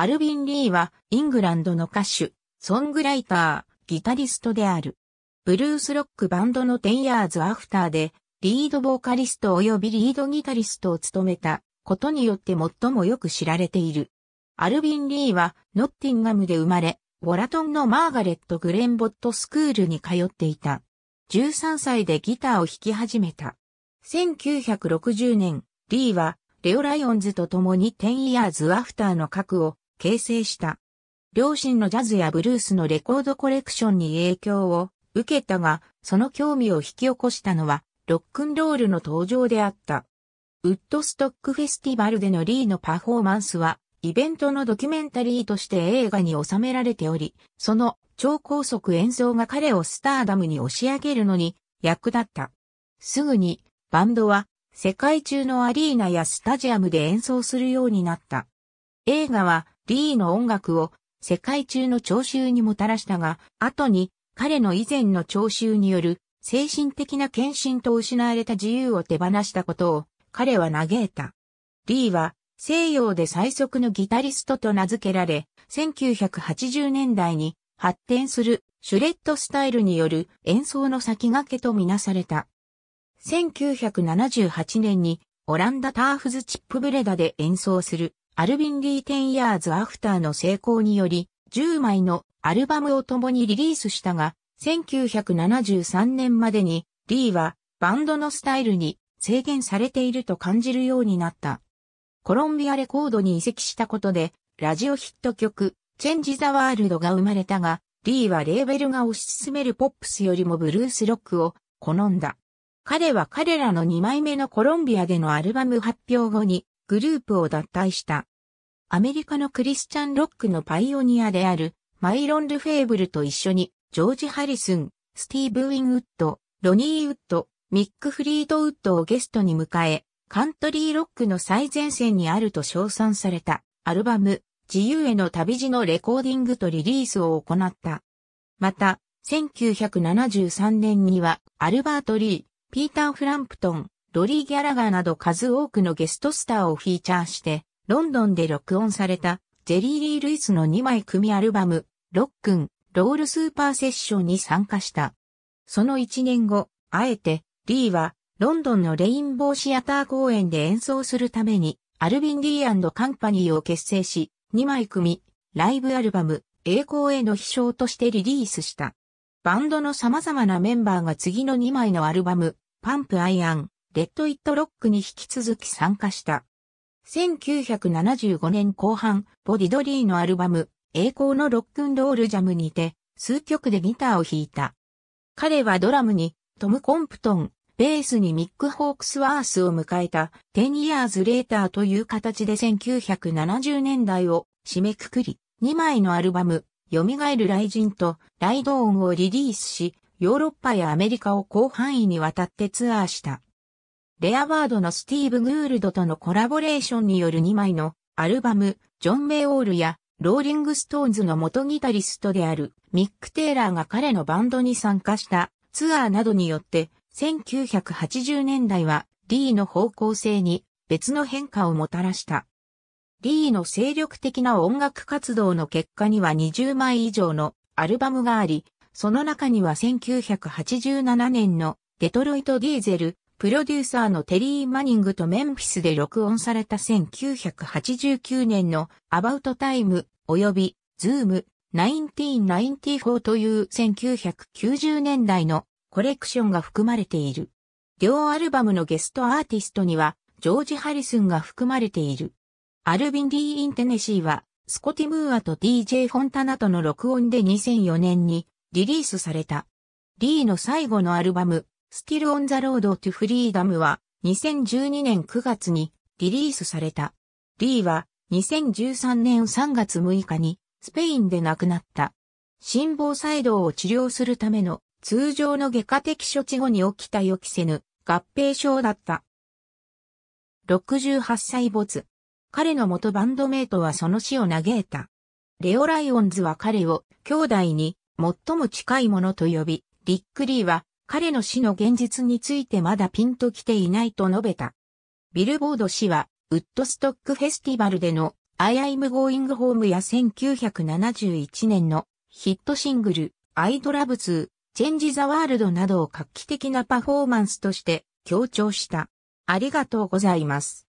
アルビン・リーはイングランドの歌手、ソングライター、ギタリストである。ブルースロックバンドの10 Years After でリードボーカリスト及びリードギタリストを務めたことによって最もよく知られている。アルビン・リーはノッティンガムで生まれ、ウォラトンのマーガレット・グレンボットスクールに通っていた。13歳でギターを弾き始めた。1960年、リーはレオ・ライオンズと共に10 Years After の核を形成した。両親のジャズやブルースのレコードコレクションに影響を受けたが、その興味を引き起こしたのは、ロックンロールの登場であった。ウッドストックフェスティバルでのリーのパフォーマンスは、イベントのドキュメンタリーとして映画に収められており、その超高速演奏が彼をスターダムに押し上げるのに役立った。すぐにバンドは世界中のアリーナやスタジアムで演奏するようになった。映画はリーの音楽を世界中の聴衆にもたらしたが、後に彼の以前の聴衆による精神的な献身と失われた自由を手放したことを彼は嘆いた。リーは西洋で最速のギタリストと名付けられ、1980年代に発展するシュレッドスタイルによる演奏の先駆けとみなされた。1978年にオランダターフズチップブレダで演奏するアルビン・リー・テン・ヤーズ・アフターの成功により、10枚のアルバムを共にリリースしたが、1973年までに、リーはバンドのスタイルに制限されていると感じるようになった。コロンビアレコードに移籍したことで、ラジオヒット曲、チェンジ・ザ・ワールドが生まれたが、リーはレーベルが推し進めるポップスよりもブルースロックを好んだ。彼は彼らの2枚目のコロンビアでのアルバム発表後にグループを脱退した。アメリカのクリスチャンロックのパイオニアであるマイロン・ルフェーブルと一緒にジョージ・ハリスン、スティーブ・ウィン・ウッド、ロニー・ウッド、ミック・フリード・ウッドをゲストに迎え、カントリーロックの最前線にあると称賛されたアルバム自由への旅路のレコーディングとリリースを行った。また、1973年にはアルバート・リー、ピーター・フランプトン、ロリー・ギャラガーなど数多くのゲストスターをフィーチャーしてロンドンで録音された、ジェリー・リー・ルイスの2枚組アルバム、ロックン、ロールスーパーセッションに参加した。その1年後、あえて、リーは、ロンドンのレインボーシアター公演で演奏するために、アルビン・ディーカンパニーを結成し、2枚組、ライブアルバム、栄光への飛翔としてリリースした。バンドの様々なメンバーが次の2枚のアルバム、パンプアイアン、レッド・イット・ロックに引き続き参加した。1975年後半、ボディドリーのアルバム、栄光のロックンロールジャムにて、数曲でギターを弾いた。彼はドラムに、トム・コンプトン、ベースにミック・ホークスワースを迎えた、10 years later という形で1970年代を締めくくり、2枚のアルバム、蘇る雷神とライドオンをリリースし、ヨーロッパやアメリカを広範囲にわたってツアーした。レアワードのスティーブ・グールドとのコラボレーションによる2枚のアルバム、ジョン・メオールや、ローリング・ストーンズの元ギタリストであるミック・テイラーが彼のバンドに参加したツアーなどによって、1980年代はリーの方向性に別の変化をもたらした。リーの精力的な音楽活動の結果には20枚以上のアルバムがあり、その中には1987年のデトロイト・ディーゼル、プロデューサーのテリー・マニングとメンフィスで録音された1989年のアバウトタイム及びズーム1994という1990年代のコレクションが含まれている。両アルバムのゲストアーティストにはジョージ・ハリスンが含まれている。アルビン・ディー・イン・テネシーはスコティ・ムーアと DJ・ フォンタナとの録音で2004年にリリースされた。リーの最後のアルバムスティル・オン・ザ・ロード・トゥ・フリーダムは2012年9月にリリースされた。リーは2013年3月6日にスペインで亡くなった。心房細動を治療するための通常の外科的処置後に起きた予期せぬ合併症だった。68歳没。彼の元バンドメイトはその死を嘆いた。レオ・ライオンズは彼を兄弟に最も近いものと呼び、リック・リーは彼の死の現実についてまだピンと来ていないと述べた。ビルボード氏は、ウッドストックフェスティバルでの I am going home や1971年のヒットシングル、アイ h ラブ g チェンジ・ザ・ワールドなどを画期的なパフォーマンスとして強調した。ありがとうございます。